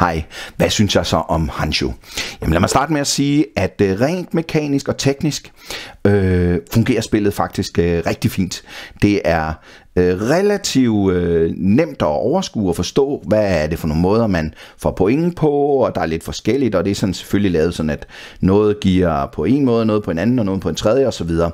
Hej, hvad synes jeg så om Hanshu? Jamen lad mig starte med at sige, at øh, rent mekanisk og teknisk øh, fungerer spillet faktisk øh, rigtig fint. Det er øh, relativt øh, nemt at overskue og forstå, hvad er det for nogle måder, man får point på, og der er lidt forskelligt, og det er sådan selvfølgelig lavet sådan, at noget giver på en måde, noget på en anden, og noget på en tredje osv. Der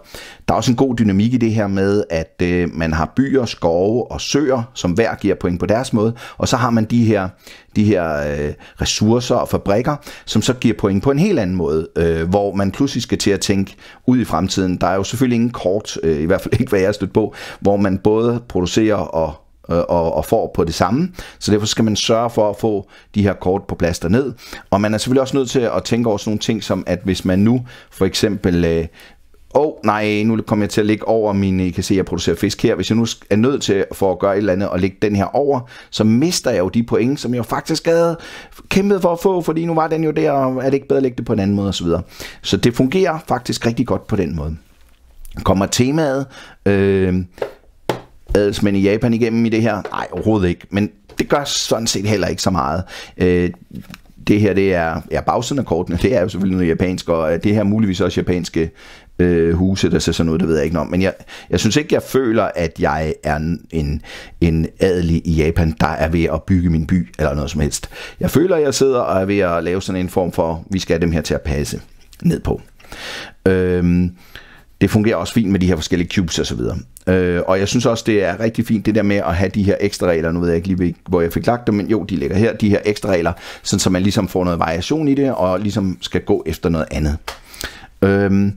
er også en god dynamik i det her med, at øh, man har byer, skove og søer, som hver giver point på deres måde, og så har man de her de her øh, ressourcer og fabrikker, som så giver point på en helt anden måde, øh, hvor man pludselig skal til at tænke ud i fremtiden. Der er jo selvfølgelig ingen kort, øh, i hvert fald ikke hvad jeg har stødt på, hvor man både både producerer og, øh, og, og får på det samme. Så derfor skal man sørge for at få de her kort på plads ned. Og man er selvfølgelig også nødt til at tænke over sådan nogle ting, som at hvis man nu for eksempel øh, åh oh, nej, nu kommer jeg til at ligge over min, I kan se, at jeg producerer fisk her. Hvis jeg nu er nødt til for at gøre et eller andet og lægge den her over, så mister jeg jo de point, som jeg jo faktisk havde kæmpet for at få, fordi nu var den jo der, og er det ikke bedre at lægge det på en anden måde osv. Så det fungerer faktisk rigtig godt på den måde. Kommer temaet, øh, adelsmænd i Japan igennem i det her? Nej, overhovedet ikke. Men det gør sådan set heller ikke så meget. Øh, det her, det er ja, bagsiden af kortene. Det er jo selvfølgelig noget japansk, og øh, det her muligvis også japanske øh, huse, der ser sådan ud, det ved jeg ikke noget om. Men jeg, jeg synes ikke, jeg føler, at jeg er en, en adelig i Japan, der er ved at bygge min by eller noget som helst. Jeg føler, at jeg sidder og er ved at lave sådan en form for, vi skal have dem her til at passe ned på. Øh, det fungerer også fint med de her forskellige cubes osv. Øh, og jeg synes også, det er rigtig fint det der med at have de her ekstra regler. Nu ved jeg ikke lige, hvor jeg fik lagt dem, men jo, de ligger her, de her ekstra regler, sådan så man ligesom får noget variation i det, og ligesom skal gå efter noget andet. Øh,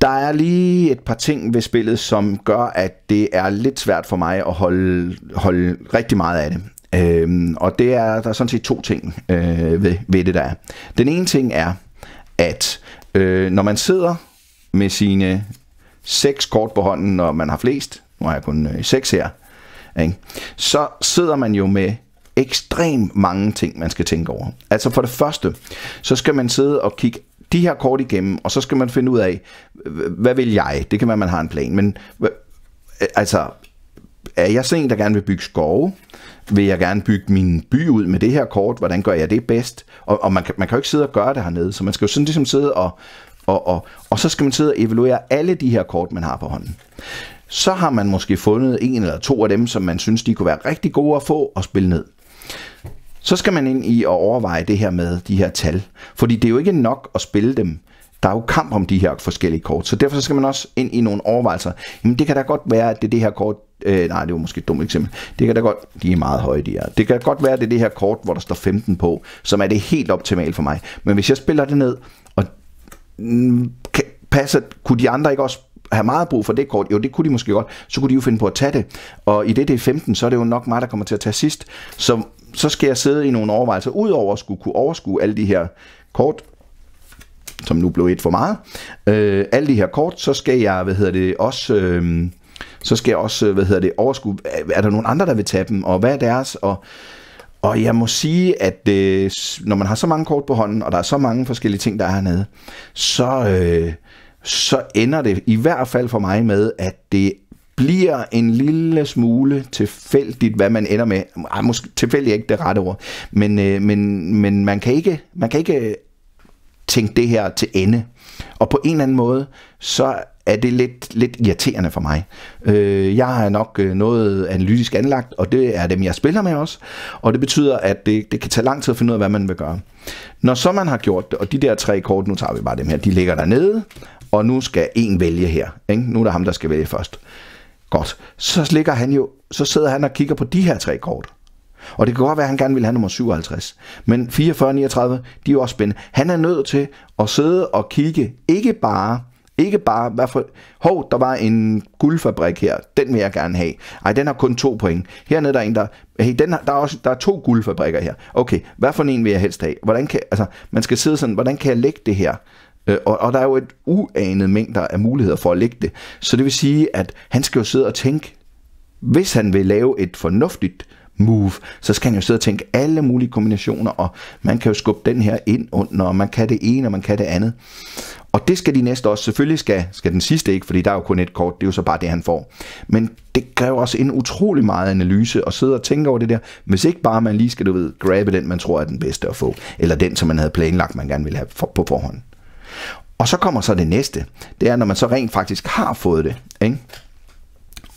der er lige et par ting ved spillet, som gør, at det er lidt svært for mig at holde, holde rigtig meget af det. Øh, og det er, der er sådan set to ting øh, ved, ved det, der er. Den ene ting er, at Øh, når man sidder med sine seks kort på hånden, når man har flest, nu har jeg kun øh, seks her, ikke? så sidder man jo med ekstremt mange ting, man skal tænke over. Altså for det første, så skal man sidde og kigge de her kort igennem, og så skal man finde ud af, hvad vil jeg? Det kan være, man har en plan, men altså, er jeg sådan en, der gerne vil bygge skove? Vil jeg gerne bygge min by ud med det her kort? Hvordan gør jeg det bedst? Og, og man, kan, man kan jo ikke sidde og gøre det hernede, så man skal jo sådan ligesom sidde og, og, og, og så skal man sidde og evaluere alle de her kort, man har på hånden. Så har man måske fundet en eller to af dem, som man synes, de kunne være rigtig gode at få og spille ned. Så skal man ind i at overveje det her med de her tal. Fordi det er jo ikke nok at spille dem der er jo kamp om de her forskellige kort, så derfor så skal man også ind i nogle overvejelser. Jamen det kan da godt være, at det er det her kort, Øh, nej, det var måske et dumt eksempel. Det kan da godt, de er meget høje, de er. Det kan godt være, det er det her kort, hvor der står 15 på, som er det helt optimalt for mig. Men hvis jeg spiller det ned, og mm, passer, kunne de andre ikke også have meget brug for det kort, jo det kunne de måske godt, så kunne de jo finde på at tage det. Og i det, det er 15, så er det jo nok mig, der kommer til at tage sidst. Så, så skal jeg sidde i nogle overvejelser, udover at skulle kunne overskue alle de her kort, som nu blev et for meget, øh, alle de her kort, så skal jeg, hvad hedder det, også... Øh, så skal jeg også, øh, hvad hedder det, overskue, er der nogen andre, der vil tage dem, og hvad er deres, og og jeg må sige, at øh, når man har så mange kort på hånden, og der er så mange forskellige ting, der er hernede, så, øh, så ender det i hvert fald for mig med, at det bliver en lille smule tilfældigt, hvad man ender med. Ej, måske, tilfældigt er ikke det rette ord, men, øh, men, men man, kan ikke, man kan ikke tænke det her til ende. Og på en eller anden måde, så er det lidt, lidt irriterende for mig. Øh, jeg er nok øh, noget analytisk anlagt, og det er dem, jeg spiller med også. Og det betyder, at det, det kan tage lang tid at finde ud af, hvad man vil gøre. Når så man har gjort det, og de der tre kort, nu tager vi bare dem her, de ligger dernede, og nu skal en vælge her. Ikke? Nu er der ham, der skal vælge først. Godt. Så ligger han jo, så sidder han og kigger på de her tre kort. Og det kan godt være, at han gerne vil have nummer 57. Men 44 39, de er jo også spændende. Han er nødt til at sidde og kigge, ikke bare ikke bare, hvad for, hov, der var en guldfabrik her, den vil jeg gerne have. Ej, den har kun to point. Hernede der er en, der, hey, den har, der, er også, der er to guldfabrikker her. Okay, hvad for en vil jeg helst have? Hvordan kan, altså, man skal sidde sådan, hvordan kan jeg lægge det her? Øh, og, og der er jo et uanet mængder af muligheder for at lægge det. Så det vil sige, at han skal jo sidde og tænke, hvis han vil lave et fornuftigt move, så skal han jo sidde og tænke alle mulige kombinationer, og man kan jo skubbe den her ind under, og man kan det ene, og man kan det andet. Og det skal de næste også. Selvfølgelig skal, skal den sidste ikke, fordi der er jo kun et kort. Det er jo så bare det, han får. Men det kræver også en utrolig meget analyse og sidde og tænke over det der. Hvis ikke bare man lige skal, du ved, grabbe den, man tror er den bedste at få. Eller den, som man havde planlagt, man gerne ville have for, på forhånd. Og så kommer så det næste. Det er, når man så rent faktisk har fået det. Ikke?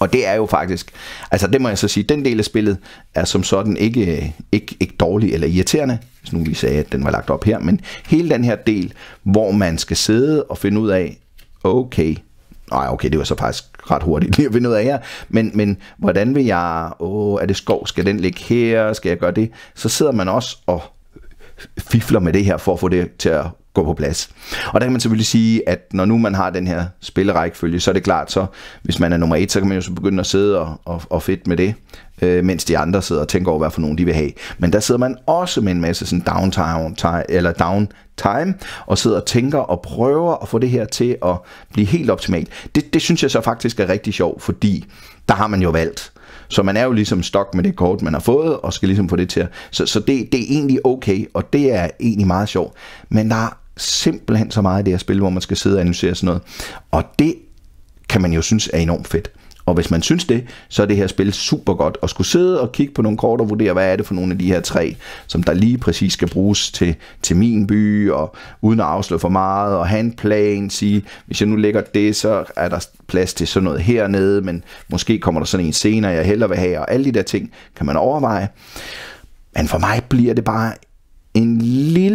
Og det er jo faktisk, altså det må jeg så sige, den del af spillet er som sådan ikke, ikke, ikke dårlig eller irriterende, hvis nu lige sagde, at den var lagt op her, men hele den her del, hvor man skal sidde og finde ud af, okay, nej okay, det var så faktisk ret hurtigt lige at finde ud af her, men, men hvordan vil jeg, åh, er det skov, skal den ligge her, skal jeg gøre det? Så sidder man også og fifler med det her for at få det til at gå på plads. Og der kan man selvfølgelig sige, at når nu man har den her spillerækfølge, så er det klart, så hvis man er nummer et, så kan man jo så begynde at sidde og, og, og fedt med det, øh, mens de andre sidder og tænker over, hvad for nogen de vil have. Men der sidder man også med en masse sådan downtime, eller downtime, og sidder og tænker og prøver at få det her til at blive helt optimalt. Det, det synes jeg så faktisk er rigtig sjovt, fordi der har man jo valgt. Så man er jo ligesom stok med det kort, man har fået, og skal ligesom få det til at... Så, så det, det er egentlig okay, og det er egentlig meget sjovt. Men der er simpelthen så meget i det her spil, hvor man skal sidde og analysere sådan noget. Og det kan man jo synes er enormt fedt. Og hvis man synes det, så er det her spil super godt at skulle sidde og kigge på nogle kort og vurdere, hvad er det for nogle af de her tre, som der lige præcis skal bruges til, til min by, og uden at afsløre for meget, og have en plan, sige, hvis jeg nu lægger det, så er der plads til sådan noget hernede, men måske kommer der sådan en senere, jeg hellere vil have, og alle de der ting kan man overveje. Men for mig bliver det bare en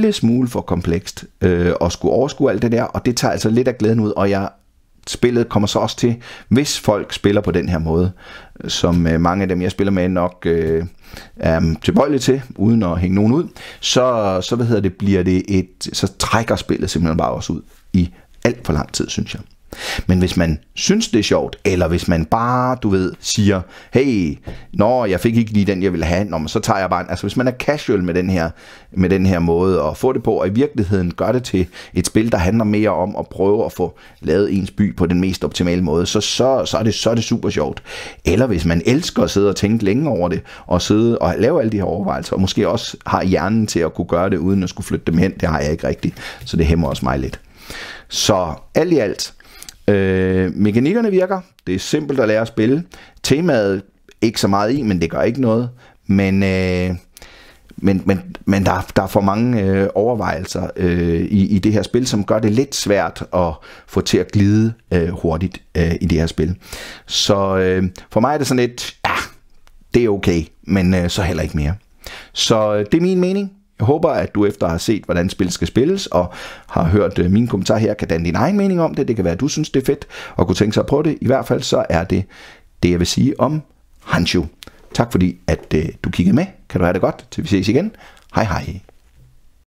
lille smule for komplekst øh, og skulle overskue alt det der, og det tager altså lidt af glæden ud, og jeg spillet kommer så også til, hvis folk spiller på den her måde, som øh, mange af dem, jeg spiller med, nok øh, er tilbøjelige til, uden at hænge nogen ud, så, så, hvad hedder det, bliver det et, så trækker spillet simpelthen bare også ud i alt for lang tid, synes jeg. Men hvis man synes, det er sjovt, eller hvis man bare, du ved, siger, hey, nå, jeg fik ikke lige den, jeg ville have, nå, men så tager jeg bare en. Altså, hvis man er casual med den, her, med den her måde at få det på, og i virkeligheden gør det til et spil, der handler mere om at prøve at få lavet ens by på den mest optimale måde, så, så, så, er, det, så er det super sjovt. Eller hvis man elsker at sidde og tænke længe over det, og sidde og lave alle de her overvejelser, og måske også har hjernen til at kunne gøre det, uden at skulle flytte dem hen, det har jeg ikke rigtigt, så det hæmmer også mig lidt. Så alt i alt, Øh, mekanikkerne virker. Det er simpelt at lære at spille. Temaet ikke så meget i, men det gør ikke noget. Men, øh, men, men, men der, der er for mange øh, overvejelser øh, i, i det her spil, som gør det lidt svært at få til at glide øh, hurtigt øh, i det her spil. Så øh, for mig er det sådan lidt, ja, ah, det er okay, men øh, så heller ikke mere. Så øh, det er min mening. Jeg håber, at du efter har set, hvordan spil skal spilles, og har hørt øh, mine kommentarer her, kan danne din egen mening om det. Det kan være, at du synes, det er fedt, og kunne tænke sig at prøve det. I hvert fald så er det det, jeg vil sige om Hanshu. Tak fordi, at øh, du kiggede med. Kan du have det godt, til vi ses igen. Hej hej.